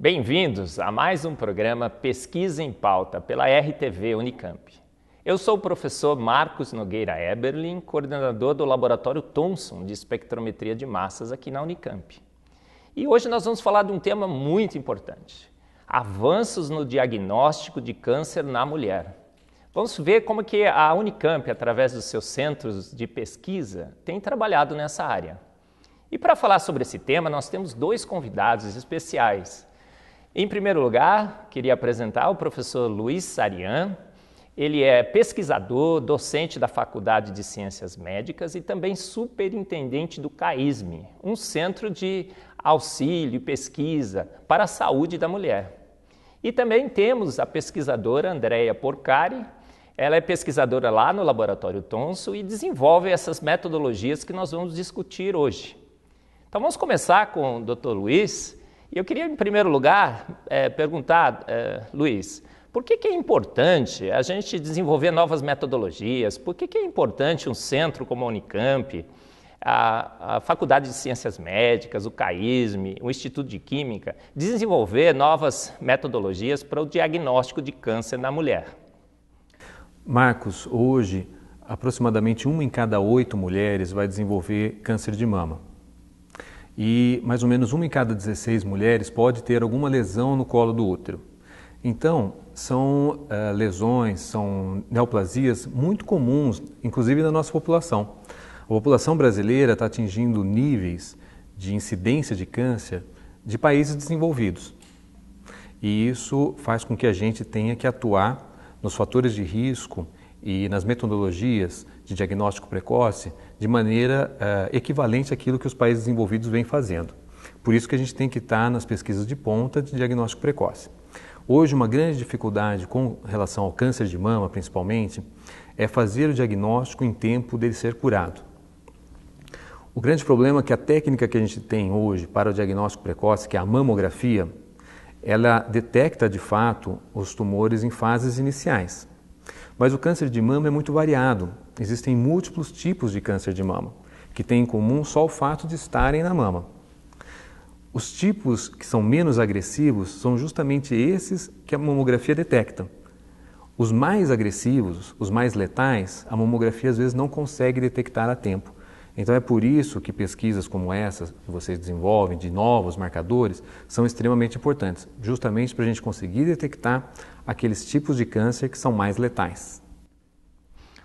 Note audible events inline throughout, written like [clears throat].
Bem-vindos a mais um programa Pesquisa em Pauta pela RTV Unicamp. Eu sou o professor Marcos Nogueira Eberlin, coordenador do Laboratório Thomson de Espectrometria de Massas aqui na Unicamp. E hoje nós vamos falar de um tema muito importante: avanços no diagnóstico de câncer na mulher. Vamos ver como que a Unicamp, através dos seus centros de pesquisa, tem trabalhado nessa área. E para falar sobre esse tema, nós temos dois convidados especiais. Em primeiro lugar, queria apresentar o professor Luiz Sarian. Ele é pesquisador, docente da Faculdade de Ciências Médicas e também superintendente do CAISME, um centro de auxílio e pesquisa para a saúde da mulher. E também temos a pesquisadora Andrea Porcari. Ela é pesquisadora lá no Laboratório Tonso e desenvolve essas metodologias que nós vamos discutir hoje. Então vamos começar com o Dr. Luiz e eu queria, em primeiro lugar, é, perguntar, é, Luiz, por que, que, é importante a gente desenvolver novas metodologias? Por que, que é importante um centro como a Unicamp, a, a, Faculdade de Ciências Médicas, o CAISME, o Instituto de Química, desenvolver novas metodologias para o diagnóstico de câncer na mulher? Marcos, hoje, aproximadamente uma em cada oito mulheres vai desenvolver câncer de mama e mais ou menos uma em cada 16 mulheres pode ter alguma lesão no colo do útero. Então, são uh, lesões, são neoplasias muito comuns, inclusive na nossa população. A população brasileira está atingindo níveis de incidência de câncer de países desenvolvidos. E isso faz com que a gente tenha que atuar nos fatores de risco e nas metodologias de diagnóstico precoce de maneira uh, equivalente àquilo que os países desenvolvidos vêm fazendo. Por isso que a gente tem que estar nas pesquisas de ponta de diagnóstico precoce. Hoje, uma grande dificuldade com relação ao câncer de mama, principalmente, é fazer o diagnóstico em tempo dele ser curado. O grande problema é que a técnica que a gente tem hoje para o diagnóstico precoce, que é a mamografia, ela detecta de fato os tumores em fases iniciais. Mas o câncer de mama é muito variado. Existem múltiplos tipos de câncer de mama, que têm em comum só o fato de estarem na mama. Os tipos que são menos agressivos são justamente esses que a mamografia detecta. Os mais agressivos, os mais letais, a mamografia às vezes não consegue detectar a tempo. Então é por isso que pesquisas como essas que vocês desenvolvem de novos marcadores são extremamente importantes, justamente para a gente conseguir detectar aqueles tipos de câncer que são mais letais.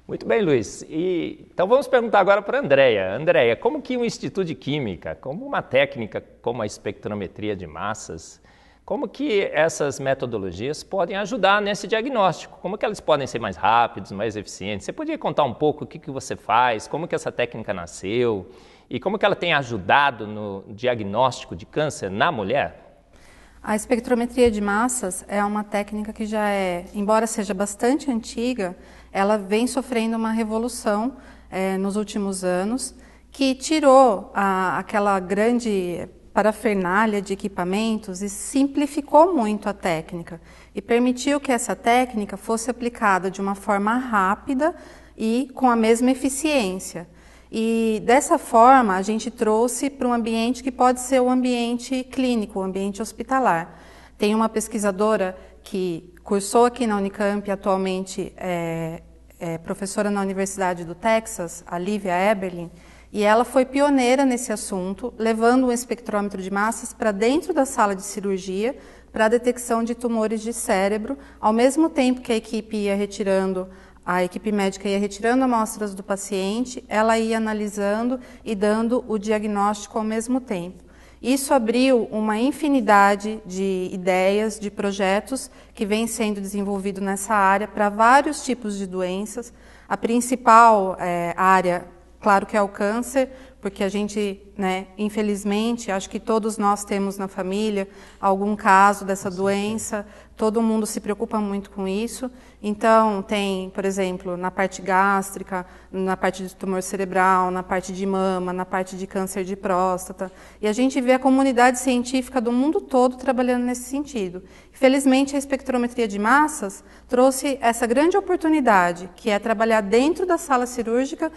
Muito bem, Luiz. E, então vamos perguntar agora para a Andrea. Andrea, como que um instituto de química, como uma técnica como a espectrometria de massas, como que essas metodologias podem ajudar nesse diagnóstico? Como que elas podem ser mais rápidas, mais eficientes? Você podia contar um pouco o que, que você faz, como que essa técnica nasceu e como que ela tem ajudado no diagnóstico de câncer na mulher? A espectrometria de massas é uma técnica que já é, embora seja bastante antiga, ela vem sofrendo uma revolução é, nos últimos anos, que tirou a, aquela grande parafernália de equipamentos e simplificou muito a técnica e permitiu que essa técnica fosse aplicada de uma forma rápida e com a mesma eficiência. E dessa forma, a gente trouxe para um ambiente que pode ser o um ambiente clínico, o um ambiente hospitalar. Tem uma pesquisadora que cursou aqui na Unicamp, atualmente é, é professora na Universidade do Texas, a Lívia Eberlin, e ela foi pioneira nesse assunto, levando um espectrômetro de massas para dentro da sala de cirurgia para a detecção de tumores de cérebro, ao mesmo tempo que a equipe ia retirando a equipe médica ia retirando amostras do paciente, ela ia analisando e dando o diagnóstico ao mesmo tempo. Isso abriu uma infinidade de ideias, de projetos que vem sendo desenvolvido nessa área para vários tipos de doenças. A principal é, área, claro que é o câncer, porque a gente né? Infelizmente, acho que todos nós temos na família algum caso dessa doença, todo mundo se preocupa muito com isso. Então, tem, por exemplo, na parte gástrica, na parte de tumor cerebral, na parte de mama, na parte de câncer de próstata. E a gente vê a comunidade científica do mundo todo trabalhando nesse sentido. Felizmente, a espectrometria de massas trouxe essa grande oportunidade, que é trabalhar dentro da sala cirúrgica,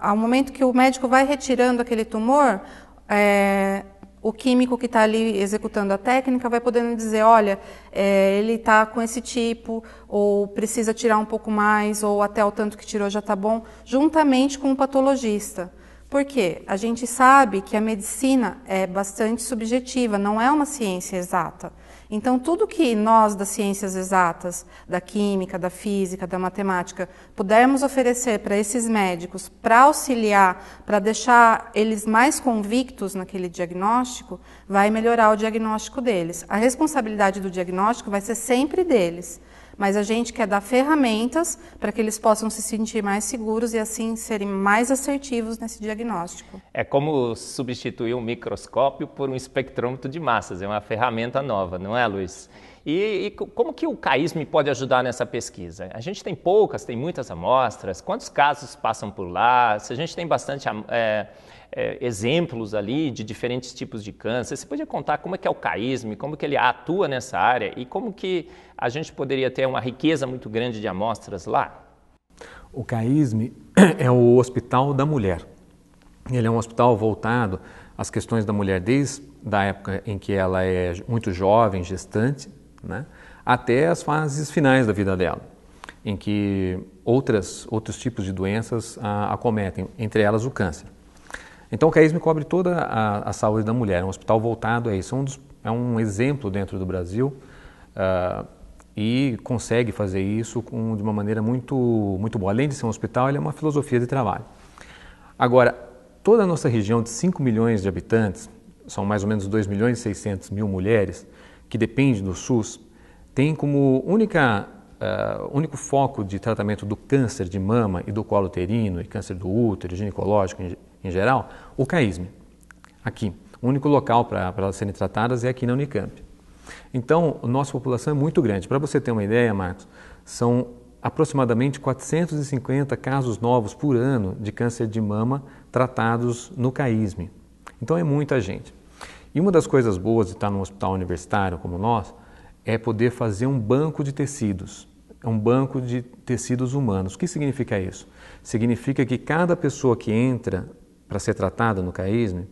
ao momento que o médico vai retirando aquele tumor, é, o químico que está ali executando a técnica vai podendo dizer, olha, é, ele está com esse tipo, ou precisa tirar um pouco mais, ou até o tanto que tirou já está bom, juntamente com o patologista. Porque a gente sabe que a medicina é bastante subjetiva, não é uma ciência exata. Então, tudo que nós das ciências exatas, da química, da física, da matemática, pudermos oferecer para esses médicos, para auxiliar, para deixar eles mais convictos naquele diagnóstico, vai melhorar o diagnóstico deles. A responsabilidade do diagnóstico vai ser sempre deles. Mas a gente quer dar ferramentas para que eles possam se sentir mais seguros e assim serem mais assertivos nesse diagnóstico. É como substituir um microscópio por um espectrômetro de massas, é uma ferramenta nova, não é, Luiz? E, e, como que o CAISME pode ajudar nessa pesquisa? A gente tem poucas, tem muitas amostras, quantos casos passam por lá, se a gente tem bastante é, é, exemplos ali de diferentes tipos de câncer, você podia contar como é que é o CAISME, como que ele atua nessa área e como que a gente poderia ter uma riqueza muito grande de amostras lá? O CAISME [clears throat] é o Hospital da Mulher. Ele é um hospital voltado às questões da mulher desde da época em que ela é muito jovem, gestante, né? até as fases finais da vida dela, em que outras, outros tipos de doenças a ah, acometem, entre elas o câncer. Então o CAISME cobre toda a, a, saúde da mulher, é um hospital voltado a isso, é um, dos, é um exemplo dentro do Brasil uh, e consegue fazer isso com, de uma maneira muito, muito boa. Além de ser um hospital, ele é uma filosofia de trabalho. Agora, toda a nossa região de 5 milhões de habitantes, são mais ou menos 2 milhões e 600 mil mulheres, que depende do SUS, tem como única, uh, único foco de tratamento do câncer de mama e do colo uterino e câncer do útero, ginecológico em, em geral, o Caísme Aqui, o único local para elas serem tratadas é aqui na Unicamp. Então, nossa população é muito grande. Para você ter uma ideia, Marcos, são aproximadamente 450 casos novos por ano de câncer de mama tratados no CAISME. Então é muita gente. E uma das coisas boas de estar num hospital universitário como nós é poder fazer um banco de tecidos. É um banco de tecidos humanos. O que significa isso? Significa que cada pessoa que entra para ser tratada no CAISME,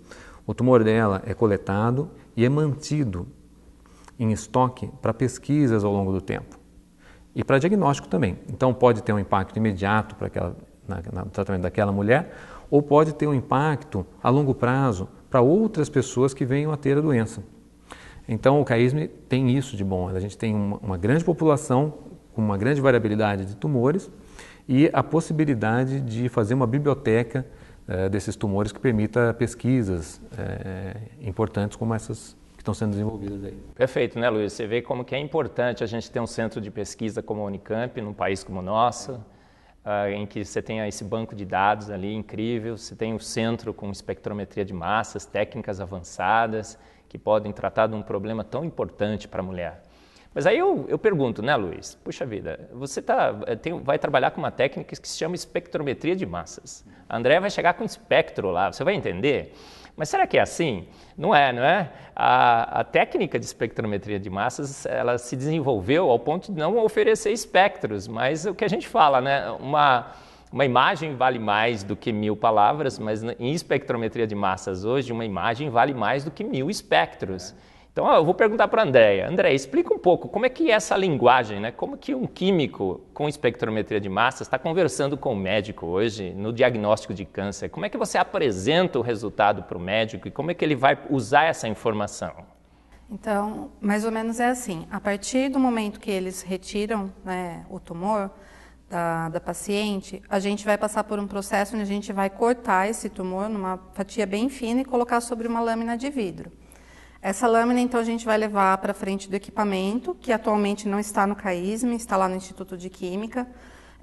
o tumor dela é coletado e é mantido em estoque para pesquisas ao longo do tempo e para diagnóstico também. Então pode ter um impacto imediato para aquela, na, no tratamento daquela mulher ou pode ter um impacto a longo prazo para outras pessoas que venham a ter a doença. Então, o CAISME tem isso de bom. A gente tem uma, uma grande população com uma grande variabilidade de tumores e a possibilidade de fazer uma biblioteca eh, desses tumores que permita pesquisas eh, importantes como essas que estão sendo desenvolvidas aí. Perfeito, né, Luiz? Você vê como que é importante a gente ter um centro de pesquisa como a Unicamp num país como o nosso uh, em que você tem esse banco de dados ali incrível, você tem o um centro com espectrometria de massas, técnicas avançadas que podem tratar de um problema tão importante para a mulher. Mas aí eu, eu pergunto, né, Luiz? Puxa vida, você tá, eh, tem, vai trabalhar com uma técnica que se chama espectrometria de massas. A André vai chegar com espectro lá, você vai entender? Mas será que é assim? Não é, não é? A, a, técnica de espectrometria de massas, ela se desenvolveu ao ponto de não oferecer espectros, mas o que a gente fala, né? Uma, uma imagem vale mais do que mil palavras, mas né, em espectrometria de massas hoje, uma imagem vale mais do que mil espectros. É. Então, eu vou perguntar para a Andréia. Andréia, explica um pouco como é que é essa linguagem, né? Como que um químico com espectrometria de massas está conversando com o médico hoje no diagnóstico de câncer? Como é que você apresenta o resultado para o médico e como é que ele vai usar essa informação? Então, mais ou menos é assim. A partir do momento que eles retiram né, o tumor da, da, paciente, a gente vai passar por um processo onde a gente vai cortar esse tumor numa fatia bem fina e colocar sobre uma lâmina de vidro. Essa lâmina, então, a gente vai levar para frente do equipamento, que atualmente não está no CAISME, está lá no Instituto de Química.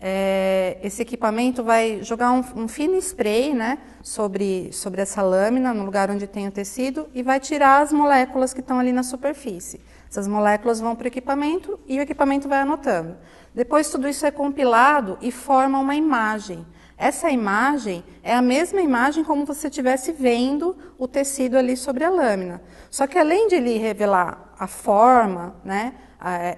É, esse equipamento vai jogar um, um, fino spray né, sobre, sobre essa lâmina, no lugar onde tem o tecido, e vai tirar as moléculas que estão ali na superfície. Essas moléculas vão para o equipamento e o equipamento vai anotando. Depois, tudo isso é compilado e forma uma imagem. Essa imagem é a mesma imagem como você estivesse vendo o tecido ali sobre a lâmina. Só que além de ele revelar a forma, né,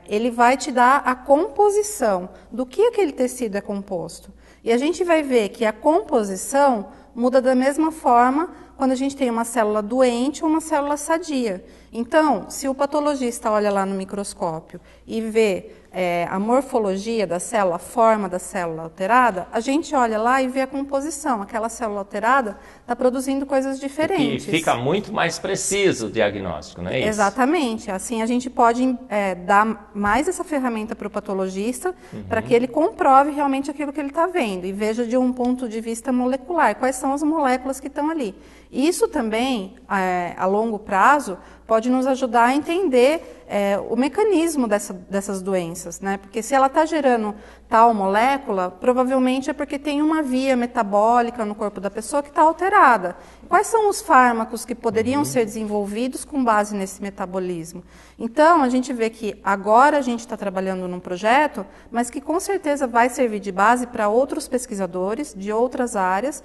ele vai te dar a composição do que aquele tecido é composto. E a gente vai ver que a composição muda da mesma forma quando a gente tem uma célula doente ou uma célula sadia. Então, se o patologista olha lá no microscópio e vê é, a morfologia da célula, a forma da célula alterada, a gente olha lá e vê a composição. Aquela célula alterada está produzindo coisas diferentes. E fica muito mais preciso o diagnóstico, não é isso? Exatamente. Assim a gente pode é, dar mais essa ferramenta para o patologista uhum. para que ele comprove realmente aquilo que ele está vendo e veja de um ponto de vista molecular quais são as moléculas que estão ali. Isso também, é, a longo prazo, pode nos ajudar a entender é, o mecanismo dessa, dessas doenças, né? Porque se ela está gerando tal molécula, provavelmente é porque tem uma via metabólica no corpo da pessoa que está alterada. Quais são os fármacos que poderiam uhum. ser desenvolvidos com base nesse metabolismo? Então, a gente vê que agora a gente está trabalhando num projeto, mas que com certeza vai servir de base para outros pesquisadores de outras áreas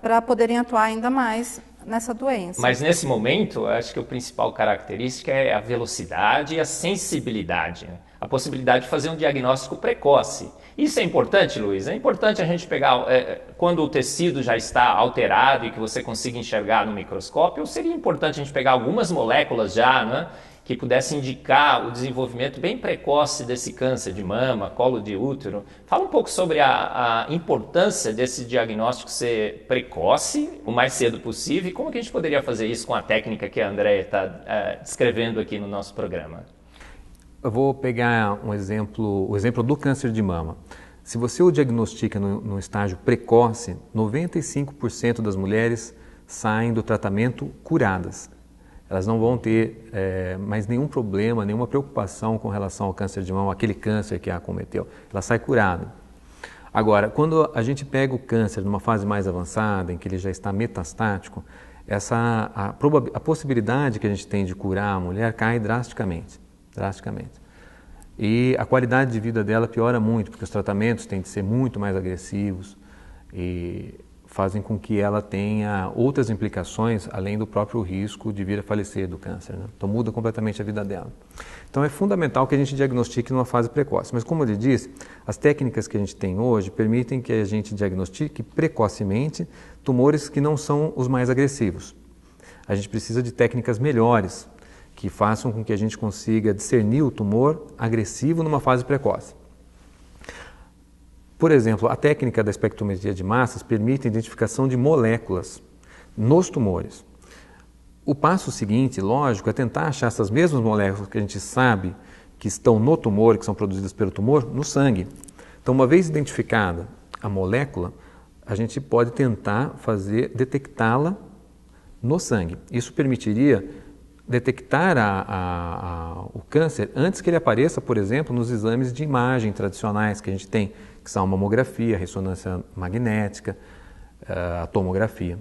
para poderem atuar ainda mais nessa doença. Mas nesse momento, acho que a principal característica é a velocidade e a sensibilidade, né? a possibilidade de fazer um diagnóstico precoce. Isso é importante, Luiz? É importante a gente pegar é, é quando o tecido já está alterado e que você consiga enxergar no microscópio, seria importante a gente pegar algumas moléculas já, né? que pudesse indicar o desenvolvimento bem precoce desse câncer de mama, colo de útero. Fala um pouco sobre a, a importância desse diagnóstico ser precoce, o mais cedo possível, e como que a gente poderia fazer isso com a técnica que a Andréia está é, descrevendo aqui no nosso programa. Eu vou pegar um exemplo, o exemplo do câncer de mama. Se você o diagnostica no, no estágio precoce, 95% das mulheres saem do tratamento curadas elas não vão ter é, mais nenhum problema, nenhuma preocupação com relação ao câncer de mama, aquele câncer que a acometeu. Ela sai curada. Agora, quando a gente pega o câncer numa fase mais avançada, em que ele já está metastático, essa, a, a possibilidade que a gente tem de curar a mulher cai drasticamente, drasticamente. E a qualidade de vida dela piora muito, porque os tratamentos têm de ser muito mais agressivos. E fazem com que ela tenha outras implicações além do próprio risco de vir a falecer do câncer. Né? Então muda completamente a vida dela. Então é fundamental que a gente diagnostique numa fase precoce. Mas como ele disse, as técnicas que a gente tem hoje permitem que a gente diagnostique precocemente tumores que não são os mais agressivos. A gente precisa de técnicas melhores que façam com que a gente consiga discernir o tumor agressivo numa fase precoce. Por exemplo, a técnica da espectrometria de massas permite a identificação de moléculas nos tumores. O passo seguinte, lógico, é tentar achar essas mesmas moléculas que a gente sabe que estão no tumor, que são produzidas pelo tumor, no sangue. Então, uma vez identificada a molécula, a gente pode tentar fazer detectá-la no sangue. Isso permitiria detectar a, a, a, o câncer antes que ele apareça, por exemplo, nos exames de imagem tradicionais que a gente tem, que são a mamografia, a ressonância magnética, eh, a tomografia.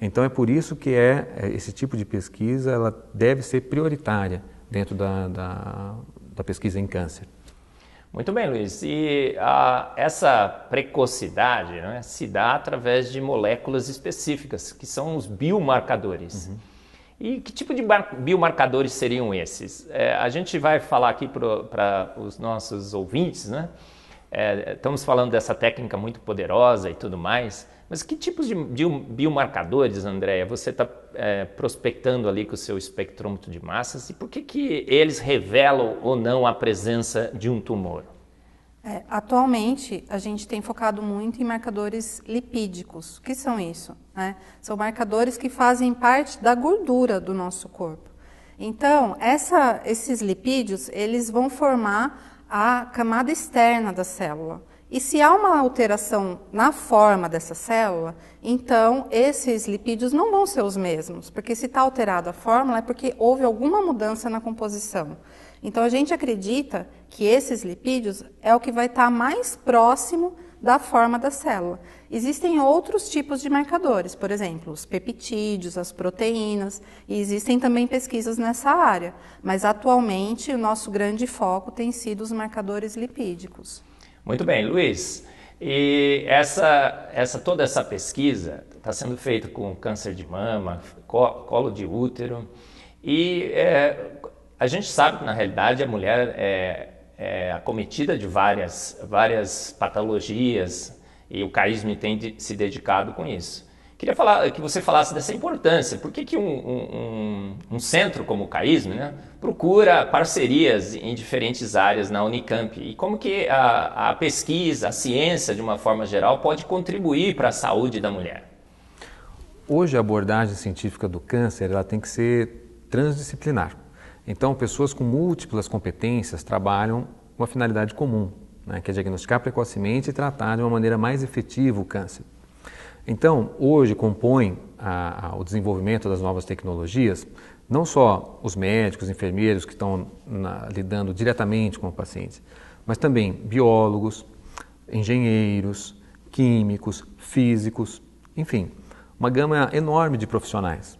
Então é por isso que é eh, esse tipo de pesquisa ela deve ser prioritária dentro da, da, da pesquisa em câncer. Muito bem, Luiz. E a, ah, essa precocidade né, se dá através de moléculas específicas, que são os biomarcadores. Uhum. E que tipo de biomarcadores seriam esses? É, a gente vai falar aqui para os nossos ouvintes, né? É, estamos falando dessa técnica muito poderosa e tudo mais, mas que tipos de, biomarcadores, Andréia, você está é, prospectando ali com o seu espectrômetro de massas e por que, que eles revelam ou não a presença de um tumor? É, atualmente, a gente tem focado muito em marcadores lipídicos. O que são isso? Né? São marcadores que fazem parte da gordura do nosso corpo. Então, essa, esses lipídios, eles vão formar à camada externa da célula. E se há uma alteração na forma dessa célula, então esses lipídios não vão ser os mesmos, porque se está alterada a fórmula é porque houve alguma mudança na composição. Então a gente acredita que esses lipídios é o que vai estar tá mais próximo da forma da célula. Existem outros tipos de marcadores, por exemplo, os peptídeos, as proteínas, e existem também pesquisas nessa área, mas atualmente o nosso grande foco tem sido os marcadores lipídicos. Muito bem, Luiz. E essa, essa toda essa pesquisa está sendo feita com câncer de mama, colo de útero, e é, a gente sabe que na realidade a mulher é, é, acometida de várias, várias patologias e o CAISM tem de, se dedicado com isso. Queria falar, que você falasse dessa importância. Por que, que um, um, um centro como o CAISM né, procura parcerias em diferentes áreas na Unicamp? E como que a, a pesquisa, a ciência, de uma forma geral, pode contribuir para a saúde da mulher? Hoje a abordagem científica do câncer ela tem que ser transdisciplinar. Então, pessoas com múltiplas competências trabalham uma finalidade comum, né, que é diagnosticar precocemente e tratar de uma maneira mais efetiva o câncer. Então, hoje compõe a, a, o desenvolvimento das novas tecnologias não só os médicos, enfermeiros que estão na, lidando diretamente com o paciente, mas também biólogos, engenheiros, químicos, físicos, enfim, uma gama enorme de profissionais.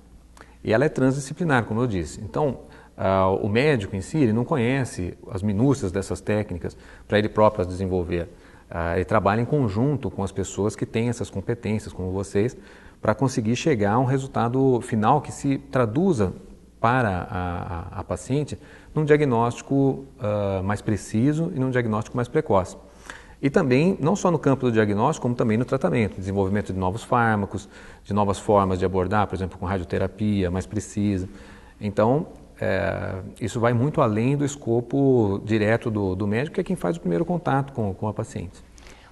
E ela é transdisciplinar, como eu disse. Então, ah, o médico em si ele não conhece as minúcias dessas técnicas para ele próprio as desenvolver. Ah, ele trabalha em conjunto com as pessoas que têm essas competências, como vocês, para conseguir chegar a um resultado final que se traduza para a, a, a paciente num diagnóstico ah, mais preciso e num diagnóstico mais precoce. E também, não só no campo do diagnóstico, como também no tratamento, desenvolvimento de novos fármacos, de novas formas de abordar, por exemplo, com radioterapia mais precisa. Então, é, isso vai muito além do escopo direto do, do, médico, que é quem faz o primeiro contato com, com a paciente.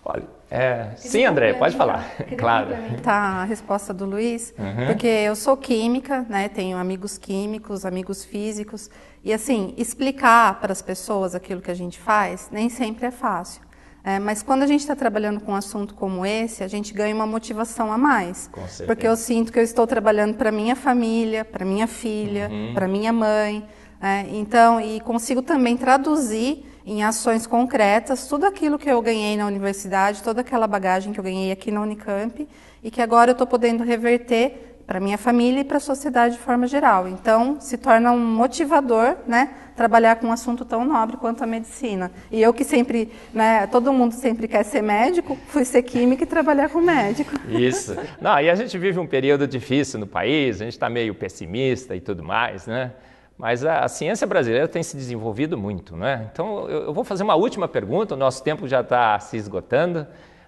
Olha, é, sim, André, pode falar. [laughs] Claro. Tá a resposta do Luiz, uhum. porque eu sou química, né? Tenho amigos químicos, amigos físicos e assim explicar para as pessoas aquilo que a gente faz nem sempre é fácil. É, mas quando a gente está trabalhando com um assunto como esse, a gente ganha uma motivação a mais. Com certeza. porque eu sinto que eu estou trabalhando para minha família, para minha filha, uhum. para minha mãe. É, então, e consigo também traduzir em ações concretas tudo aquilo que eu ganhei na universidade, toda aquela bagagem que eu ganhei aqui na Unicamp e que agora eu estou podendo reverter para minha família e para a sociedade de forma geral. Então, se torna um motivador, né? trabalhar com um assunto tão nobre quanto a medicina. E eu que sempre, né, todo mundo sempre quer ser médico, fui ser química e trabalhar com médico. Isso. Não, e a gente vive um período difícil no país, a gente está meio pessimista e tudo mais, né? Mas a, a, ciência brasileira tem se desenvolvido muito, né? Então eu, eu vou fazer uma última pergunta, o nosso tempo já está se esgotando,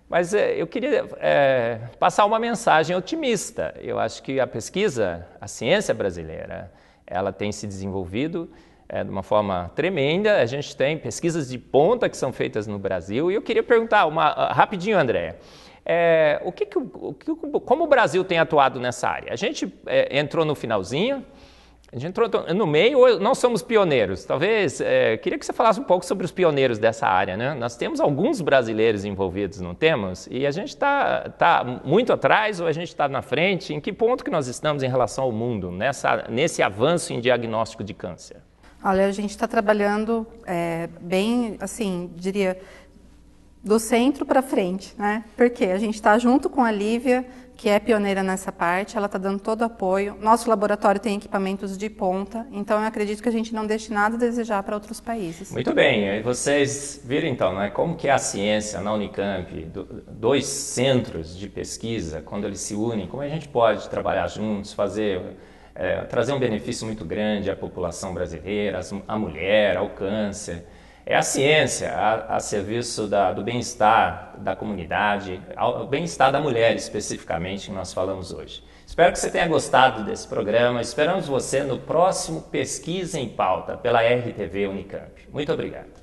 mas eh, eu queria é, passar uma mensagem otimista. Eu acho que a pesquisa, a ciência brasileira, ela tem se desenvolvido é, de uma forma tremenda. A gente tem pesquisas de ponta que são feitas no Brasil. E eu queria perguntar uma, ah, rapidinho, André, É, o que, que, o que, como o Brasil tem atuado nessa área? A gente é, entrou no finalzinho, a gente entrou no meio, não somos pioneiros. Talvez, é, queria que você falasse um pouco sobre os pioneiros dessa área. Né? Nós temos alguns brasileiros envolvidos, não temos? E a gente está tá muito atrás ou a gente está na frente? Em que ponto que nós estamos em relação ao mundo nessa, nesse avanço em diagnóstico de câncer? Olha, a gente está trabalhando é, bem, assim, diria, do centro para frente, né? Porque a gente está junto com a Lívia, que é pioneira nessa parte, ela está dando todo o apoio. Nosso laboratório tem equipamentos de ponta, então eu acredito que a gente não deixe nada a desejar para outros países. Muito bem, E vocês viram então, né, como que é a ciência na Unicamp, do, dois centros de pesquisa, quando eles se unem, como a gente pode trabalhar juntos, fazer é, trazer um benefício muito grande à população brasileira, à mulher, ao câncer. É a ciência a, a serviço da, do bem-estar da comunidade, ao bem-estar da mulher especificamente, que nós falamos hoje. Espero que você tenha gostado desse programa. Esperamos você no próximo Pesquisa em Pauta pela RTV Unicamp. Muito obrigado.